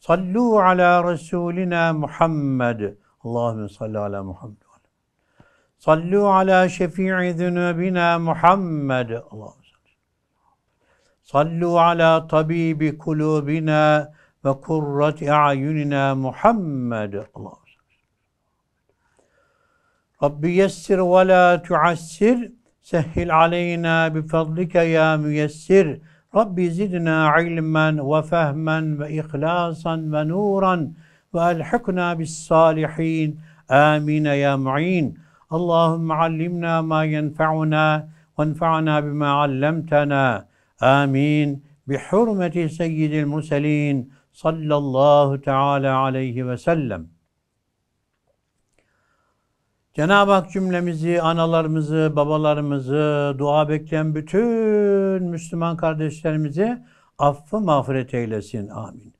صلوا على رسولنا محمد اللهم صل على محمد صلوا على شفيع ذنوبنا محمد اللهم صلوا على طبيب قلوبنا وقرة أعيننا محمد اللهم رب يسر ولا تعسر سهل علينا بفضلك يا ميسر رب زدنا علما وفهما وإخلاصا ونورا وألحقنا بالصالحين آمين يا معين اللهم علمنا ما ينفعنا وانفعنا بما علمتنا آمين بحرمة سيد المرسلين صلى الله تعالى عليه وسلم Cenab-ı Hak cümlemizi, analarımızı, babalarımızı, dua bekleyen bütün Müslüman kardeşlerimizi affı mağfiret eylesin. Amin.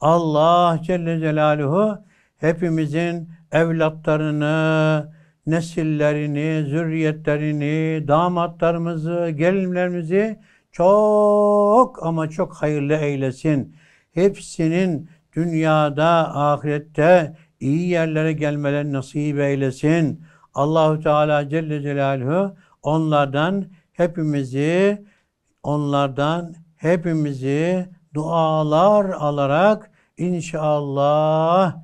Allah Celle Celaluhu hepimizin evlatlarını, nesillerini, zürriyetlerini, damatlarımızı, gelinlerimizi çok ama çok hayırlı eylesin. Hepsinin dünyada, ahirette iyi yerlere gelmeleri nasip eylesin. Allahu Teala Celle Celaluhu onlardan hepimizi onlardan hepimizi dualar alarak inşallah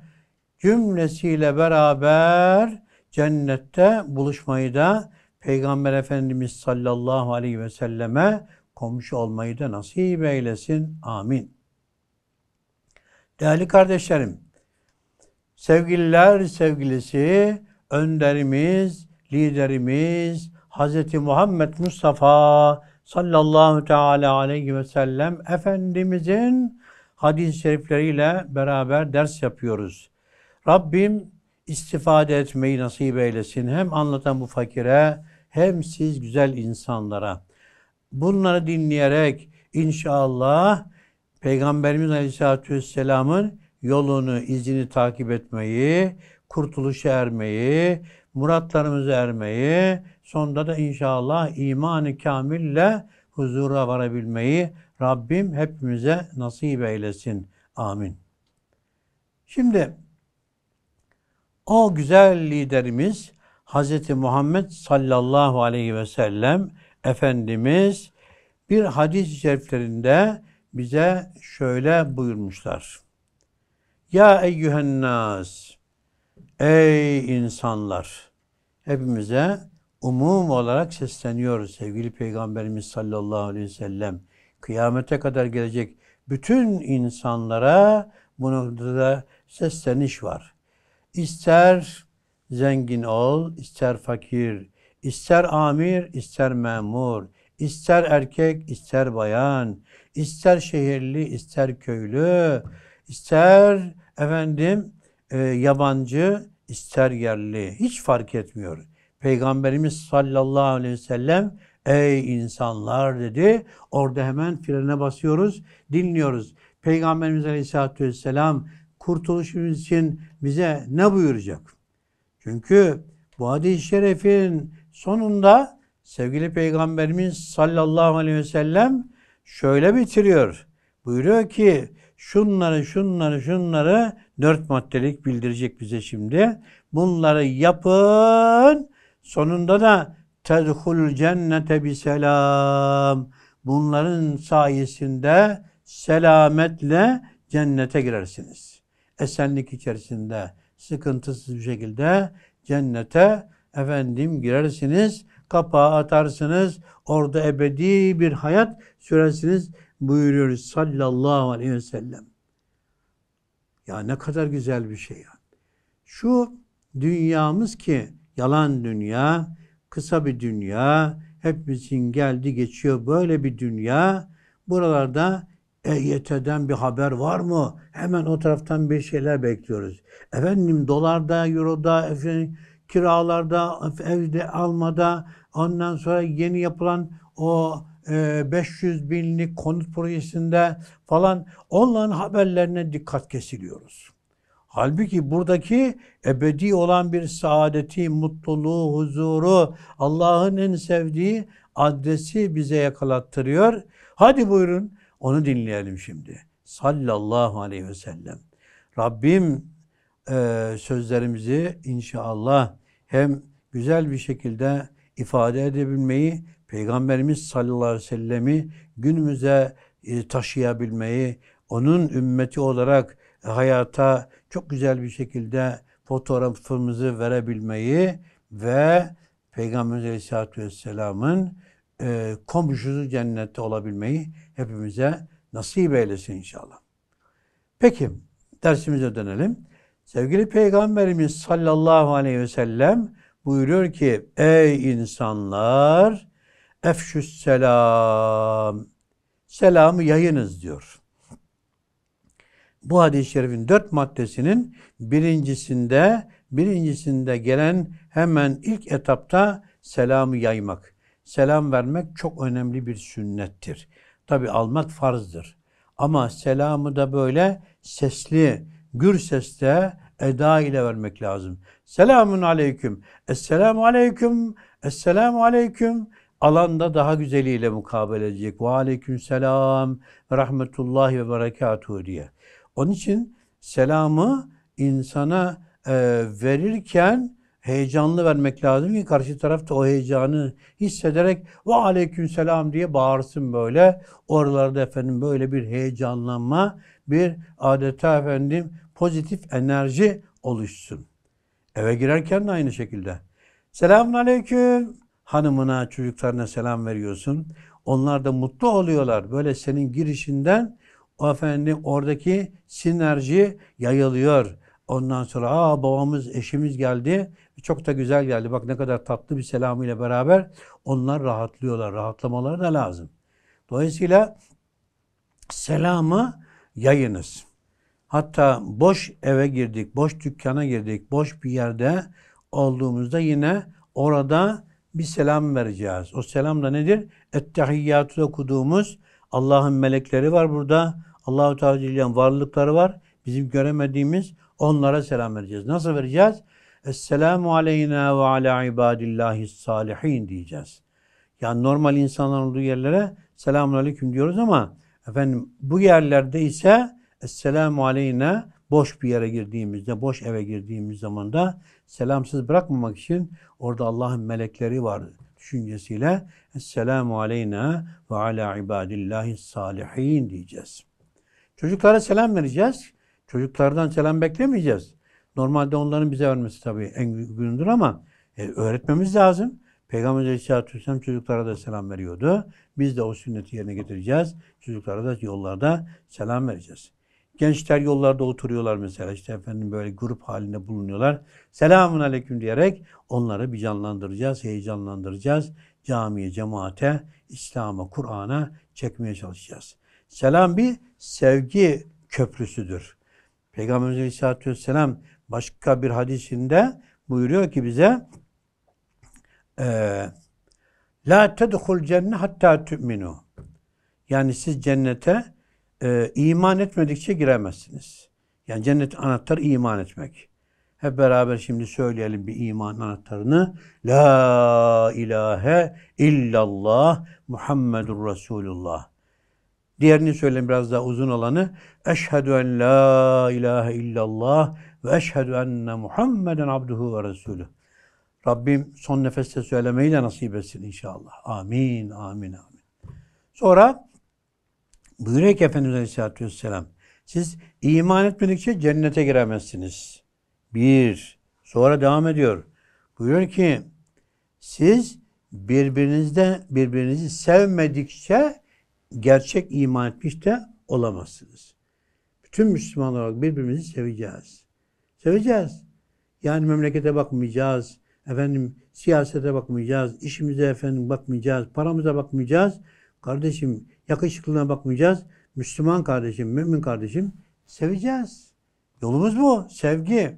cümlesiyle beraber cennette buluşmayı da Peygamber Efendimiz sallallahu aleyhi ve selleme komşu olmayı da nasip eylesin. Amin. Değerli kardeşlerim, Sevgililer sevgilisi, önderimiz, liderimiz Hz. Muhammed Mustafa sallallahu teala aleyhi ve sellem Efendimizin hadis-i şerifleriyle beraber ders yapıyoruz. Rabbim istifade etmeyi nasip eylesin. Hem anlatan bu fakire hem siz güzel insanlara. Bunları dinleyerek inşallah Peygamberimiz Aleyhisselatü Vesselam'ın yolunu, izini takip etmeyi, kurtuluşa ermeyi, muratlarımıza ermeyi, sonda da inşallah imanı kamille huzura varabilmeyi Rabbim hepimize nasip eylesin. Amin. Şimdi o güzel liderimiz Hz. Muhammed sallallahu aleyhi ve sellem Efendimiz bir hadis-i şeriflerinde bize şöyle buyurmuşlar. Ya eyyühennaz, ey insanlar, hepimize umum olarak sesleniyoruz sevgili Peygamberimiz sallallahu aleyhi ve sellem. Kıyamete kadar gelecek bütün insanlara bu noktada sesleniş var. İster zengin ol, ister fakir, ister amir, ister memur, ister erkek, ister bayan, ister şehirli, ister köylü, İster efendim e, yabancı, ister yerli. Hiç fark etmiyor. Peygamberimiz sallallahu aleyhi ve sellem ey insanlar dedi. Orada hemen frene basıyoruz, dinliyoruz. Peygamberimiz aleyhissalatü vesselam kurtuluşumuz için bize ne buyuracak? Çünkü bu hadis-i şerifin sonunda sevgili Peygamberimiz sallallahu aleyhi ve sellem şöyle bitiriyor. Buyuruyor ki şunları, şunları, şunları dört maddelik bildirecek bize şimdi. Bunları yapın. Sonunda da tedhul cennete bir selam. Bunların sayesinde selametle cennete girersiniz. Esenlik içerisinde sıkıntısız bir şekilde cennete efendim girersiniz. Kapağı atarsınız. Orada ebedi bir hayat süresiniz buyuruyor sallallahu aleyhi ve sellem. Ya ne kadar güzel bir şey ya. Şu dünyamız ki yalan dünya, kısa bir dünya, hepimizin geldi geçiyor böyle bir dünya. Buralarda EYT'den bir haber var mı? Hemen o taraftan bir şeyler bekliyoruz. Efendim dolarda, euroda, efendim, kiralarda, evde, almada, ondan sonra yeni yapılan o 500 binlik konut projesinde falan onların haberlerine dikkat kesiliyoruz. Halbuki buradaki ebedi olan bir saadeti, mutluluğu, huzuru, Allah'ın en sevdiği adresi bize yakalattırıyor. Hadi buyurun onu dinleyelim şimdi. Sallallahu aleyhi ve sellem. Rabbim e, sözlerimizi inşallah hem güzel bir şekilde ifade edebilmeyi Peygamberimiz sallallahu aleyhi ve sellemi günümüze e, taşıyabilmeyi, onun ümmeti olarak hayata çok güzel bir şekilde fotoğrafımızı verebilmeyi ve Peygamberimiz Aleyhisselatü Vesselam'ın e, komşusu cennette olabilmeyi hepimize nasip eylesin inşallah. Peki dersimize dönelim. Sevgili Peygamberimiz sallallahu aleyhi ve sellem buyuruyor ki ey insanlar Efşüs selam. Selamı yayınız diyor. Bu hadis-i şerifin dört maddesinin birincisinde birincisinde gelen hemen ilk etapta selamı yaymak. Selam vermek çok önemli bir sünnettir. Tabi almak farzdır. Ama selamı da böyle sesli, gür seste eda ile vermek lazım. Selamun aleyküm, esselamu aleyküm, esselamu aleyküm, alanda daha güzeliyle mukabele edecek. Ve aleyküm selam ve rahmetullahi ve berekatuhu diye. Onun için selamı insana e, verirken heyecanlı vermek lazım ki karşı taraf da o heyecanı hissederek ve aleyküm selam diye bağırsın böyle. Oralarda efendim böyle bir heyecanlanma, bir adeta efendim pozitif enerji oluşsun. Eve girerken de aynı şekilde. Selamun aleyküm hanımına, çocuklarına selam veriyorsun. Onlar da mutlu oluyorlar. Böyle senin girişinden o efendim oradaki sinerji yayılıyor. Ondan sonra aa babamız, eşimiz geldi. Çok da güzel geldi. Bak ne kadar tatlı bir selamıyla beraber onlar rahatlıyorlar. Rahatlamaları da lazım. Dolayısıyla selamı yayınız. Hatta boş eve girdik, boş dükkana girdik, boş bir yerde olduğumuzda yine orada bir selam vereceğiz. O selam da nedir? Ettehiyyatı okuduğumuz Allah'ın melekleri var burada. Allahu Teala'nın varlıkları var. Bizim göremediğimiz onlara selam vereceğiz. Nasıl vereceğiz? Esselamu aleyna ve ala ibadillahi salihin diyeceğiz. Yani normal insanlar olduğu yerlere selamun aleyküm diyoruz ama efendim bu yerlerde ise Esselamu aleyna boş bir yere girdiğimizde, boş eve girdiğimiz zaman da selamsız bırakmamak için orada Allah'ın melekleri var düşüncesiyle Esselamu aleyna ve ala ibadillahi salihin diyeceğiz. Çocuklara selam vereceğiz. Çocuklardan selam beklemeyeceğiz. Normalde onların bize vermesi tabii en gündür ama e, öğretmemiz lazım. Peygamber Aleyhisselatü Vesselam çocuklara da selam veriyordu. Biz de o sünneti yerine getireceğiz. Çocuklara da yollarda selam vereceğiz. Gençler yollarda oturuyorlar mesela işte efendim böyle grup halinde bulunuyorlar. Selamun aleyküm diyerek onları bir canlandıracağız, heyecanlandıracağız. Camiye, cemaate, İslam'a, Kur'an'a çekmeye çalışacağız. Selam bir sevgi köprüsüdür. Peygamberimiz Aleyhisselatü Vesselam başka bir hadisinde buyuruyor ki bize La tedhul cenne hatta tü'minu. Yani siz cennete e, iman etmedikçe giremezsiniz. Yani cennet anahtarı iman etmek. Hep beraber şimdi söyleyelim bir iman anahtarını. La ilahe illallah Muhammedur Resulullah. Diğerini söyleyin biraz daha uzun olanı. Eşhedü en la ilahe illallah ve eşhedü enne Muhammeden abduhu ve resulü. Rabbim son nefeste söylemeyi de nasip etsin inşallah. Amin, amin, amin. Sonra Buyuruyor ki Efendimiz Aleyhisselatü Vesselam, siz iman etmedikçe cennete giremezsiniz. Bir. Sonra devam ediyor. Buyuruyor ki, siz birbirinizden birbirinizi sevmedikçe gerçek iman etmiş de olamazsınız. Bütün Müslüman olarak birbirimizi seveceğiz. Seveceğiz. Yani memlekete bakmayacağız. Efendim siyasete bakmayacağız. işimize efendim bakmayacağız. Paramıza bakmayacağız. Kardeşim yakışıklılığına bakmayacağız. Müslüman kardeşim, mümin kardeşim seveceğiz. Yolumuz bu. Sevgi.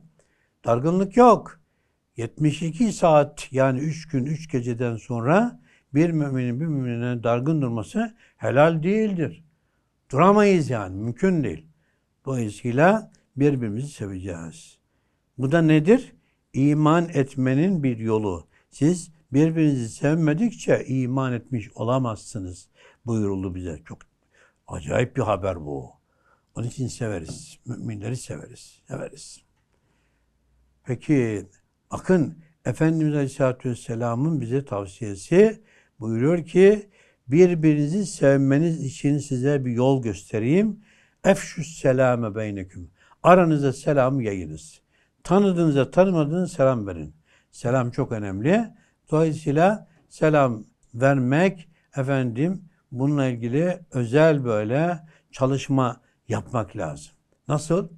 Dargınlık yok. 72 saat yani 3 gün 3 geceden sonra bir müminin bir müminine dargın durması helal değildir. Duramayız yani. Mümkün değil. Dolayısıyla birbirimizi seveceğiz. Bu da nedir? İman etmenin bir yolu. Siz birbirinizi sevmedikçe iman etmiş olamazsınız buyuruldu bize. Çok acayip bir haber bu. Onun için severiz. Müminleri severiz. Severiz. Peki bakın Efendimiz Aleyhisselatü Vesselam'ın bize tavsiyesi buyuruyor ki birbirinizi sevmeniz için size bir yol göstereyim. Efşüs selame beyneküm. Aranızda selam yayınız. Tanıdığınıza tanımadığınız selam verin. Selam çok önemli. Dolayısıyla selam vermek efendim bununla ilgili özel böyle çalışma yapmak lazım. Nasıl?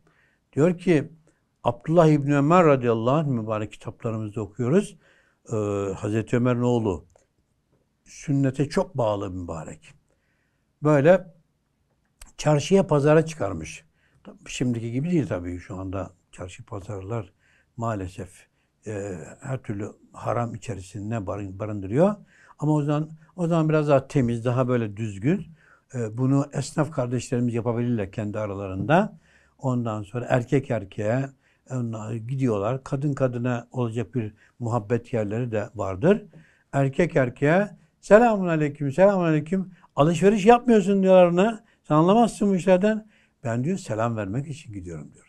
Diyor ki Abdullah İbni Ömer radıyallahu anh mübarek kitaplarımızda okuyoruz. Ee, Hazreti Ömer'in oğlu sünnete çok bağlı mübarek. Böyle çarşıya pazara çıkarmış. Şimdiki gibi değil tabii şu anda çarşı pazarlar maalesef e, her türlü haram içerisinde barındırıyor. Ama o zaman o zaman biraz daha temiz, daha böyle düzgün. Ee, bunu esnaf kardeşlerimiz yapabilirler kendi aralarında. Ondan sonra erkek erkeğe gidiyorlar. Kadın kadına olacak bir muhabbet yerleri de vardır. Erkek erkeğe selamun aleyküm, selamun aleyküm. Alışveriş yapmıyorsun diyorlar ona. Sen anlamazsın bu işlerden. Ben diyor selam vermek için gidiyorum diyor.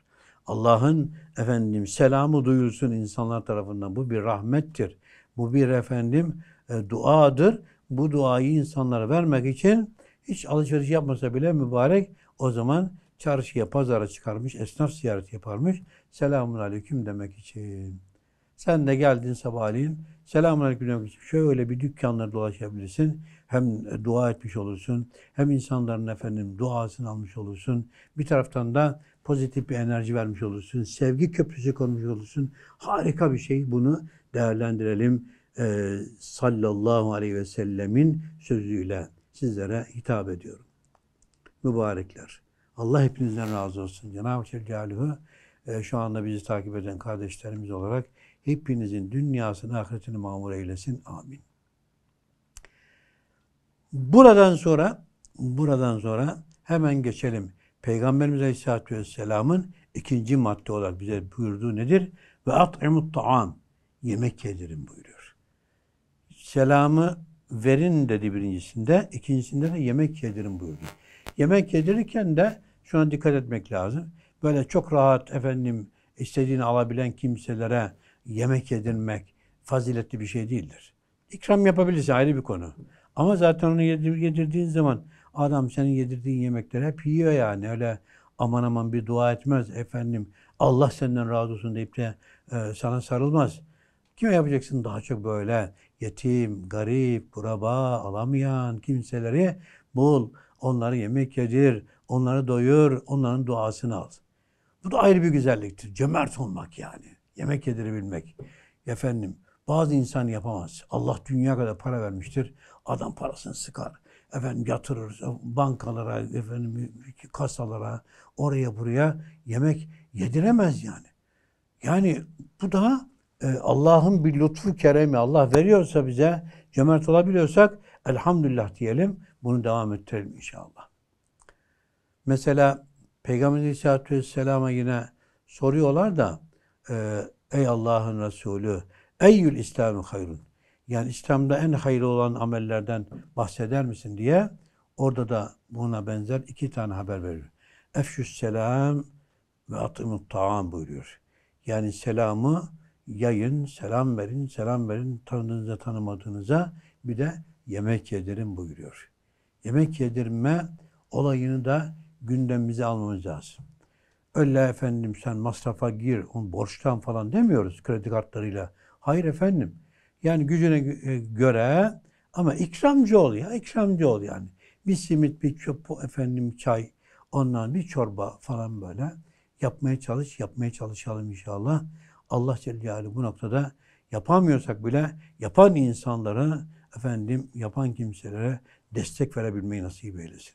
Allah'ın efendim selamı duyulsun insanlar tarafından. Bu bir rahmettir. Bu bir efendim e, duadır. Bu duayı insanlara vermek için hiç alışveriş yapmasa bile mübarek o zaman çarşıya, pazara çıkarmış, esnaf ziyareti yaparmış. Selamun aleyküm demek için. Sen de geldin sabahleyin. Selamun aleyküm demek için. Şöyle bir dükkanları dolaşabilirsin. Hem dua etmiş olursun. Hem insanların efendim duasını almış olursun. Bir taraftan da pozitif bir enerji vermiş olursun. Sevgi köprüsü konmuş olursun. Harika bir şey. Bunu değerlendirelim e, sallallahu aleyhi ve sellemin sözüyle sizlere hitap ediyorum. Mübarekler. Allah hepinizden razı olsun. Cenab-ı Celaluhu e, şu anda bizi takip eden kardeşlerimiz olarak hepinizin dünyasını, ahiretini mamur eylesin. Amin. Buradan sonra buradan sonra hemen geçelim. Peygamberimiz Aleyhisselatü Vesselam'ın ikinci madde olarak bize buyurduğu nedir? Ve at'imut ta'am. Yemek yedirin buyuruyor selamı verin dedi birincisinde. ikincisinde de yemek yedirin buyurdu. Yemek yedirirken de şuna dikkat etmek lazım. Böyle çok rahat efendim istediğini alabilen kimselere yemek yedirmek faziletli bir şey değildir. İkram yapabilirsin ayrı bir konu. Ama zaten onu yedir, yedirdiğin zaman adam senin yedirdiğin yemekleri hep yiyor yani. Öyle aman aman bir dua etmez efendim. Allah senden razı olsun deyip de e, sana sarılmaz. Kime yapacaksın daha çok böyle yetim, garip, kuraba, alamayan kimseleri bul. onları yemek yedir, onları doyur, onların duasını al. Bu da ayrı bir güzelliktir. Cömert olmak yani. Yemek yedirebilmek. Efendim bazı insan yapamaz. Allah dünya kadar para vermiştir. Adam parasını sıkar. Efendim yatırır bankalara, efendim kasalara, oraya buraya yemek yediremez yani. Yani bu da ee, Allah'ın bir lütfu keremi Allah veriyorsa bize cömert olabiliyorsak elhamdülillah diyelim. Bunu devam ettirelim inşallah. Mesela Peygamber Aleyhisselatü Vesselam'a yine soruyorlar da e, Ey Allah'ın Resulü Eyyül İslam'ı hayrun yani İslam'da en hayırlı olan amellerden bahseder misin diye orada da buna benzer iki tane haber veriyor. Efşüs selam ve atımut taam buyuruyor. Yani selamı yayın, selam verin, selam verin tanıdığınıza tanımadığınıza bir de yemek yedirin buyuruyor. Yemek yedirme olayını da gündemimize almamız lazım. Öyle efendim sen masrafa gir, on borçtan falan demiyoruz kredi kartlarıyla. Hayır efendim. Yani gücüne e, göre ama ikramcı ol ya, ikramcı ol yani. Bir simit, bir çöp, efendim çay, ondan bir çorba falan böyle yapmaya çalış, yapmaya çalışalım inşallah. Allah Celle Celaluhu bu noktada yapamıyorsak bile yapan insanlara efendim yapan kimselere destek verebilmeyi nasip eylesin.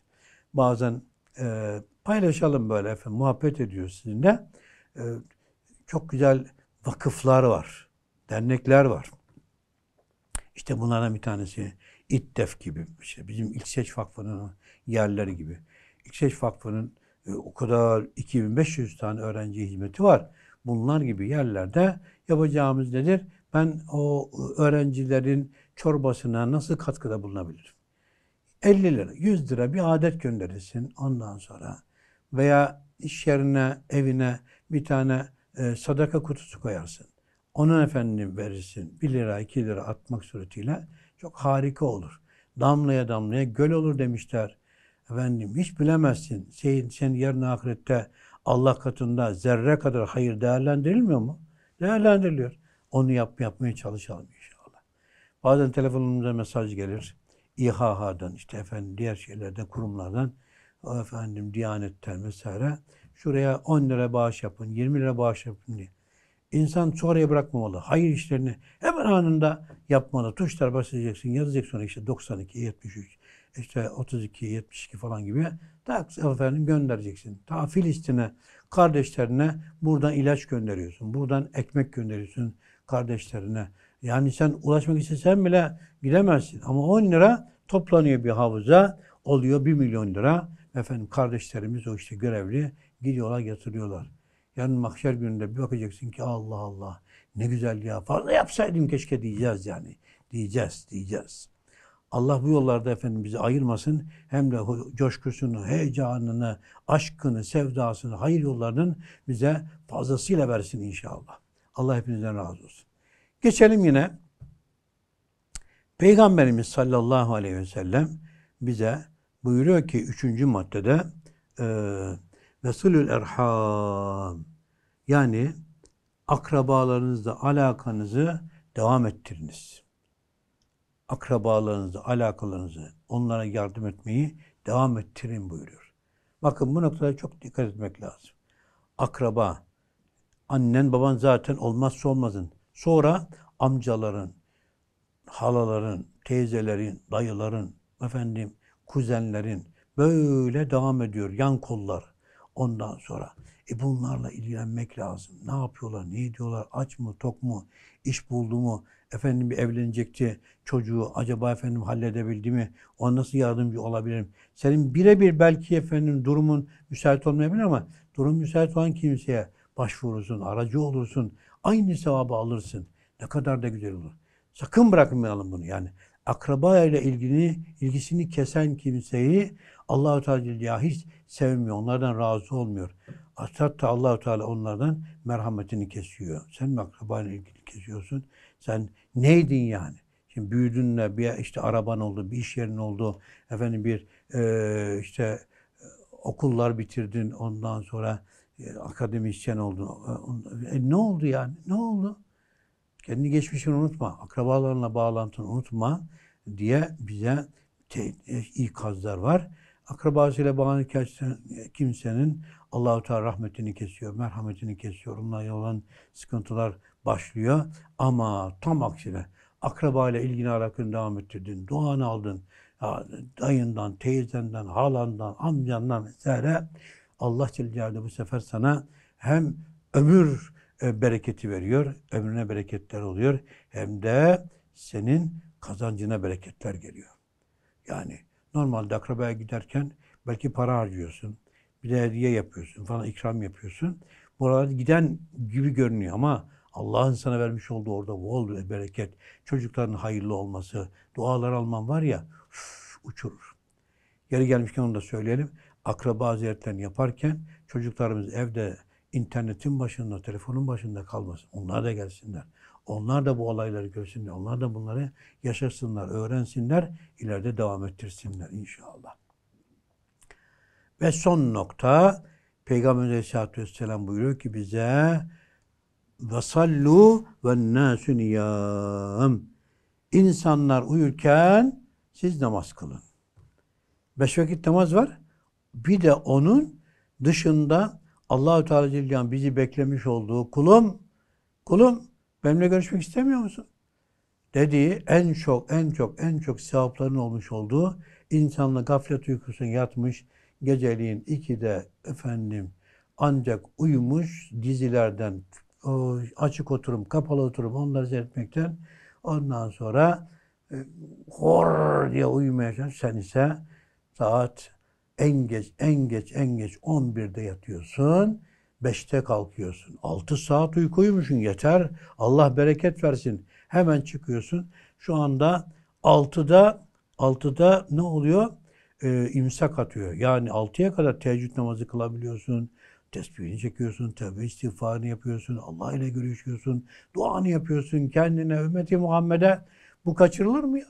Bazen e, paylaşalım böyle efendim muhabbet ediyoruz sizinle. E, çok güzel vakıflar var. Dernekler var. İşte bunlardan bir tanesi İttef gibi. İşte bizim İlkseç Vakfı'nın yerleri gibi. İlkseç Vakfı'nın e, o kadar 2500 tane öğrenci hizmeti var bunlar gibi yerlerde yapacağımız nedir? Ben o öğrencilerin çorbasına nasıl katkıda bulunabilirim? 50 lira, 100 lira bir adet gönderilsin ondan sonra. Veya iş yerine, evine bir tane e, sadaka kutusu koyarsın. Onun efendim verirsin. 1 lira, 2 lira atmak suretiyle çok harika olur. Damlaya damlaya göl olur demişler. Efendim hiç bilemezsin. Senin, sen yarın ahirette Allah katında zerre kadar hayır değerlendirilmiyor mu? Değerlendiriliyor. Onu yap, yapmaya çalışalım inşallah. Bazen telefonumuza mesaj gelir. İHH'dan işte efendim diğer şeylerden, kurumlardan efendim Diyanet'ten vesaire şuraya 10 lira bağış yapın, 20 lira bağış yapın diye. İnsan sonraya bırakmamalı. Hayır işlerini hemen anında yapmalı. Tuşlar basacaksın, yazacaksın sonra işte 92, 73, işte 32, 72 falan gibi Tak efendim göndereceksin. Ta Filistin'e, kardeşlerine buradan ilaç gönderiyorsun. Buradan ekmek gönderiyorsun kardeşlerine. Yani sen ulaşmak istesen bile gidemezsin. Ama 10 lira toplanıyor bir havuza. Oluyor 1 milyon lira. Efendim kardeşlerimiz o işte görevli gidiyorlar getiriyorlar. Yarın mahşer gününde bir bakacaksın ki Allah Allah ne güzel ya fazla yapsaydım keşke diyeceğiz yani. Diyeceğiz, diyeceğiz. Allah bu yollarda efendim bizi ayırmasın. Hem de coşkusunu, heyecanını, aşkını, sevdasını, hayır yollarının bize fazlasıyla versin inşallah. Allah hepinizden razı olsun. Geçelim yine Peygamberimiz sallallahu aleyhi ve sellem bize buyuruyor ki üçüncü maddede e, Vesulül Erham yani akrabalarınızla alakanızı devam ettiriniz akrabalarınızı, alakalarınızı onlara yardım etmeyi devam ettirin buyuruyor. Bakın bu noktada çok dikkat etmek lazım. Akraba, annen baban zaten olmazsa olmazın. Sonra amcaların, halaların, teyzelerin, dayıların, efendim kuzenlerin böyle devam ediyor yan kollar. Ondan sonra e bunlarla ilgilenmek lazım. Ne yapıyorlar, ne ediyorlar, aç mı, tok mu, iş buldu mu, efendim bir evlenecekti çocuğu acaba efendim halledebildi mi? Ona nasıl yardımcı olabilirim? Senin birebir belki efendim durumun müsait olmayabilir ama durum müsait olan kimseye başvurursun, aracı olursun. Aynı sevabı alırsın. Ne kadar da güzel olur. Sakın bırakmayalım bunu yani. Akraba ile ilgini, ilgisini kesen kimseyi Allahu Teala hiç sevmiyor. Onlardan razı olmuyor. Hatta Allahu Teala onlardan merhametini kesiyor. Sen mi ile ilgini kesiyorsun? Sen neydin yani? Şimdi büyüdün de bir işte araban oldu, bir iş yerin oldu. Efendim bir e, işte e, okullar bitirdin. Ondan sonra e, akademisyen oldun. E, e, ne oldu yani? Ne oldu? Kendi geçmişini unutma. Akrabalarla bağlantını unutma diye bize te, e, ikazlar var. Akrabasıyla bağını kessen kimsenin Allahu Teala rahmetini kesiyor, merhametini kesiyor. Onlarla olan sıkıntılar başlıyor. Ama tam aksine akraba ile ilgini alakını devam ettirdin, duanı aldın, dayından, teyzenden, halandan, amcandan vesaire Allah Celle bu sefer sana hem ömür e, bereketi veriyor, ömrüne bereketler oluyor hem de senin kazancına bereketler geliyor. Yani normalde akrabaya giderken belki para harcıyorsun, bir de hediye yapıyorsun falan ikram yapıyorsun. Buralar giden gibi görünüyor ama Allah'ın sana vermiş olduğu orada bol ve bereket, çocukların hayırlı olması, dualar alman var ya üf, uçurur. Yeri gelmişken onu da söyleyelim. Akraba ziyaretlerini yaparken çocuklarımız evde internetin başında, telefonun başında kalmasın. Onlar da gelsinler. Onlar da bu olayları görsünler. Onlar da bunları yaşasınlar, öğrensinler, ileride devam ettirsinler inşallah. Ve son nokta Peygamber Aleyhisselatü Vesselam buyuruyor ki bize ve sallu ve nasu niyam. İnsanlar uyurken siz namaz kılın. Beş vakit namaz var. Bir de onun dışında Allahü Teala Zilcan bizi beklemiş olduğu kulum, kulum benimle görüşmek istemiyor musun? Dediği en çok, en çok, en çok sevapların olmuş olduğu insanla gaflet uykusun yatmış, geceliğin ikide efendim ancak uyumuş dizilerden açık oturum, kapalı oturum onları seyretmekten ondan sonra e, hor diye uyumaya Sen ise saat en geç, en geç, en geç 11'de yatıyorsun. 5'te kalkıyorsun. 6 saat uyku uyumuşsun yeter. Allah bereket versin. Hemen çıkıyorsun. Şu anda 6'da 6'da ne oluyor? Ee, imsak atıyor. Yani 6'ya kadar teheccüd namazı kılabiliyorsun tesbihini çekiyorsun, tövbe istiğfarını yapıyorsun, Allah ile görüşüyorsun, duanı yapıyorsun kendine, ümmeti Muhammed'e. Bu kaçırılır mı ya?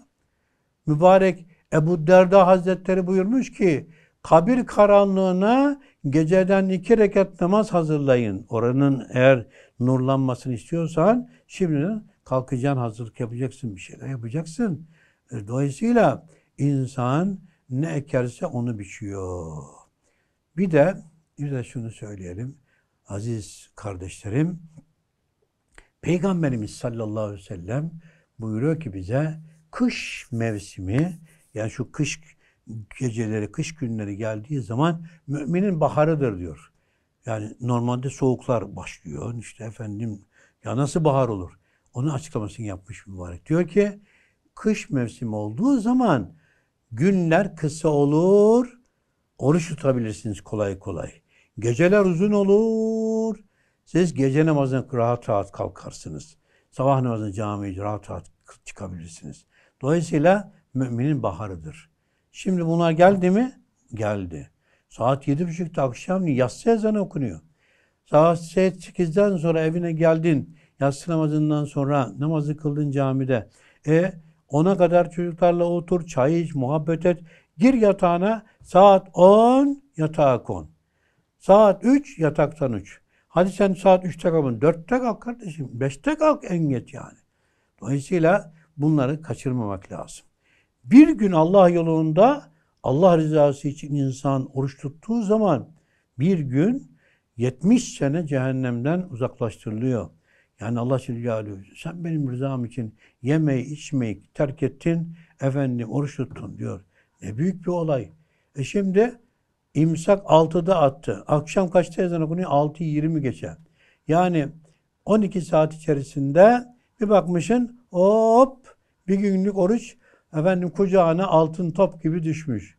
Mübarek Ebu Derda Hazretleri buyurmuş ki, kabir karanlığına geceden iki rekat namaz hazırlayın. Oranın eğer nurlanmasını istiyorsan şimdi kalkacaksın, hazırlık yapacaksın, bir şeyler yapacaksın. E, dolayısıyla insan ne ekerse onu biçiyor. Bir de bir de şunu söyleyelim. Aziz kardeşlerim, Peygamberimiz sallallahu aleyhi ve sellem buyuruyor ki bize kış mevsimi yani şu kış geceleri, kış günleri geldiği zaman müminin baharıdır diyor. Yani normalde soğuklar başlıyor. İşte efendim ya nasıl bahar olur? Onun açıklamasını yapmış mübarek. Diyor ki kış mevsimi olduğu zaman günler kısa olur. Oruç tutabilirsiniz kolay kolay. Geceler uzun olur. Siz gece namazını rahat rahat kalkarsınız. Sabah namazını camiye rahat rahat çıkabilirsiniz. Dolayısıyla müminin baharıdır. Şimdi bunlar geldi mi? Geldi. Saat yedi buçukta akşam yatsı ezanı okunuyor. Saat sekizden sonra evine geldin. Yatsı namazından sonra namazı kıldın camide. E ona kadar çocuklarla otur, çay iç, muhabbet et. Gir yatağına saat on yatağa kon. Saat 3 yataktan 3. Hadi sen saat 3'te kalkın. 4'te kalk kardeşim. 5'te kalk en geç yani. Dolayısıyla bunları kaçırmamak lazım. Bir gün Allah yolunda Allah rızası için insan oruç tuttuğu zaman bir gün 70 sene cehennemden uzaklaştırılıyor. Yani Allah Celle sen benim rızam için yemeği içmeyi terk ettin, efendim oruç tuttun diyor. Ne büyük bir olay. E şimdi İmsak 6'da attı. Akşam kaçta ezan okunuyor? 6.20 geçe. Yani 12 saat içerisinde bir bakmışın hop bir günlük oruç efendim kucağına altın top gibi düşmüş.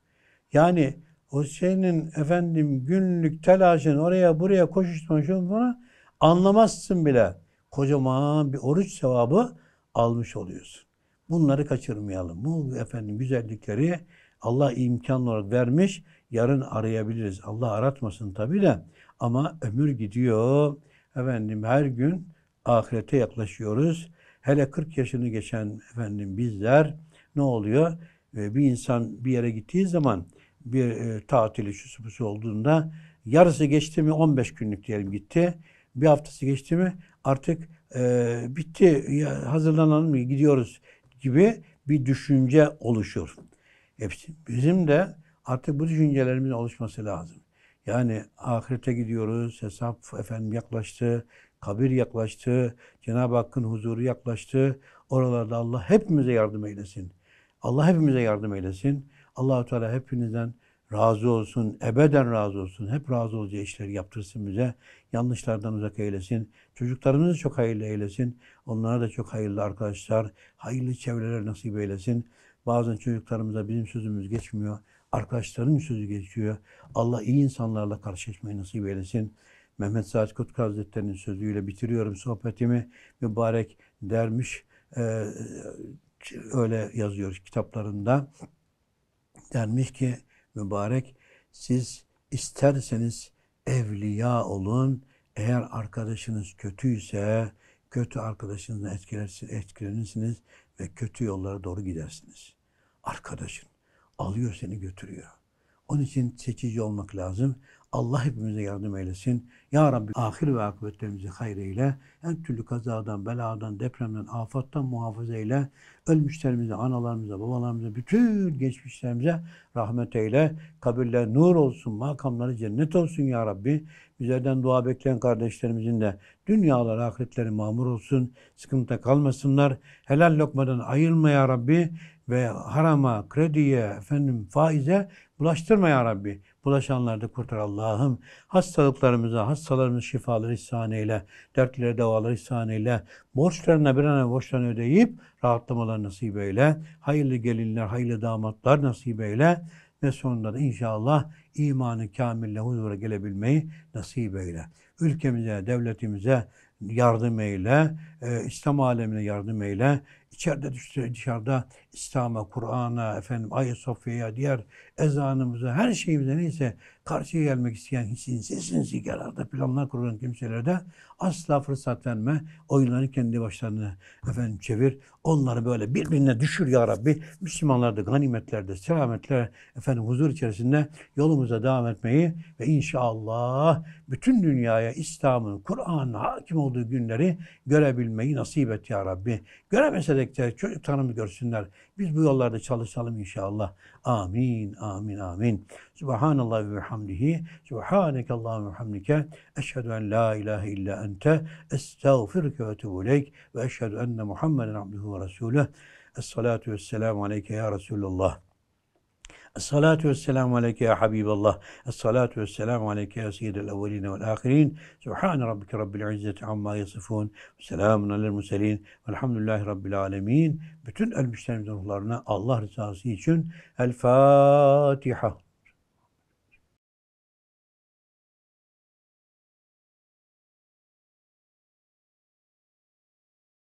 Yani o senin efendim günlük telaşın oraya buraya koşuşturmuşsun buna anlamazsın bile. Kocaman bir oruç sevabı almış oluyorsun. Bunları kaçırmayalım. Bu efendim güzellikleri Allah imkan olarak vermiş. Yarın arayabiliriz. Allah aratmasın tabi de ama ömür gidiyor. Efendim her gün ahirete yaklaşıyoruz. Hele 40 yaşını geçen efendim bizler ne oluyor? Ee, bir insan bir yere gittiği zaman bir e, tatili şusupusu olduğunda yarısı geçti mi 15 günlük diyelim gitti. Bir haftası geçti mi artık e, bitti ya, hazırlanalım gidiyoruz gibi bir düşünce oluşur. Hepsi. Bizim de Artık bu düşüncelerimizin oluşması lazım. Yani ahirete gidiyoruz, hesap efendim yaklaştı, kabir yaklaştı, Cenab-ı Hakk'ın huzuru yaklaştı. Oralarda Allah hepimize yardım eylesin. Allah hepimize yardım eylesin. Allahu Teala hepinizden razı olsun, ebeden razı olsun. Hep razı olacağı işleri yaptırsın bize. Yanlışlardan uzak eylesin. Çocuklarımızı çok hayırlı eylesin. Onlara da çok hayırlı arkadaşlar, hayırlı çevreler nasip eylesin. Bazen çocuklarımıza bizim sözümüz geçmiyor. Arkadaşların sözü geçiyor. Allah iyi insanlarla karşılaşmayı nasip eylesin. Mehmet Saad Kutkı Hazretleri'nin sözüyle bitiriyorum sohbetimi. Mübarek dermiş e, öyle yazıyor kitaplarında. Dermiş ki mübarek siz isterseniz evliya olun. Eğer arkadaşınız kötüyse kötü arkadaşınızla etkilenirsiniz ve kötü yollara doğru gidersiniz. Arkadaşın alıyor seni götürüyor. Onun için seçici olmak lazım. Allah hepimize yardım eylesin. Ya Rabbi ahir ve akıbetlerimizi hayır eyle. Her türlü kazadan, beladan, depremden, afattan muhafaza eyle. Ölmüşlerimize, analarımıza, babalarımıza, bütün geçmişlerimize rahmet eyle. Kabirler nur olsun, makamları cennet olsun ya Rabbi. Bizlerden dua bekleyen kardeşlerimizin de dünyaları, ahiretleri mamur olsun. Sıkıntıda kalmasınlar. Helal lokmadan ayılma ya Rabbi ve harama, krediye, efendim faize bulaştırma ya Rabbi. Bulaşanları da kurtar Allah'ım. Hastalıklarımıza, hastalarımız şifaları ihsan eyle, dertlere devaları ihsan eyle, borçlarına bir an borçlarını ödeyip rahatlamalar nasip eyle, hayırlı gelinler, hayırlı damatlar nasip eyle ve sonunda da inşallah imanı kamille huzura gelebilmeyi nasip eyle. Ülkemize, devletimize yardım eyle, e, İslam alemine yardım eyle, içeride dışarıda İslam'a, Kur'an'a, efendim Ayasofya'ya, diğer ezanımıza, her şeyimize neyse karşıya gelmek isteyen hissin sinsi kararda planlar kurulan kimselerde asla fırsat verme. Oyunları kendi başlarına efendim çevir. Onları böyle birbirine düşür ya Rabbi. Müslümanlar da ganimetlerde, selametle efendim huzur içerisinde yolumuza devam etmeyi ve inşallah bütün dünyaya İslam'ın, Kur'an'ın hakim olduğu günleri görebilmeyi nasip et ya Rabbi. Göremesek de çocuklarımız görsünler. Biz bu yollarda çalışalım inşallah. Amin, amin, amin. Subhanallah ve hamdihi. Subhaneke Allahümme hamdike. Eşhedü en la ilahe illa ente. Estağfirüke ve tebuleyk. Ve eşhedü enne Muhammeden abduhu ve resulüh. Esselatu vesselamu aleyke ya Resulullah. الصلاة والسلام عليك يا حبيب الله الصلاة والسلام عليك يا سيد الأولين والآخرين سبحان ربك رب العزة عما يصفون سلام على المرسلين والحمد لله رب العالمين بتن المشتمل الله رزاسي الفاتحة